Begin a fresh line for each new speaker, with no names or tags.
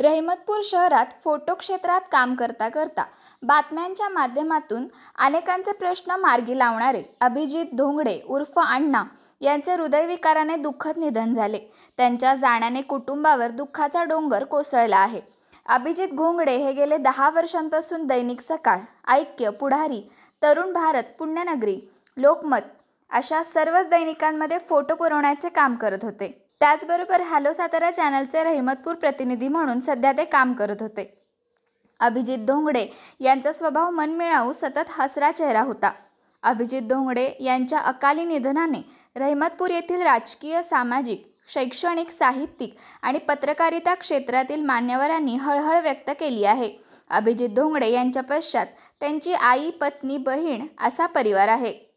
रहिमतपूर शहरात फोटो क्षेत्रात काम करता करता बातम्यांच्या माध्यमातून अनेकांचे प्रश्न मार्गी लावणारे अभिजित धोंगडे उर्फ अण्णा यांचे हृदयविकाराने दुःखद निधन झाले त्यांच्या जाण्याने कुटुंबावर दुःखाचा डोंगर कोसळला आहे अभिजित घोंगडे हे गेले दहा वर्षांपासून दैनिक सकाळ ऐक्य पुढारी तरुण भारत पुण्यनगरी लोकमत अशा सर्वच दैनिकांमध्ये फोटो पुरवण्याचे काम करत होते त्याचबरोबर हॅलो सातारा चॅनलचे रहिमतपूर प्रतिनिधी म्हणून सध्या ते काम करत होते अभिजित धोंगडे यांचा स्वभाव मनमिळावू सतत हसरा चेहरा होता अभिजित धोंगडे यांच्या अकाली निधनाने रहिमतपूर येथील राजकीय सामाजिक शैक्षणिक साहित्यिक आणि पत्रकारिता क्षेत्रातील मान्यवरांनी हळहळ व्यक्त केली आहे अभिजित धोंगडे यांच्या पश्चात त्यांची आई पत्नी बहीण असा परिवार आहे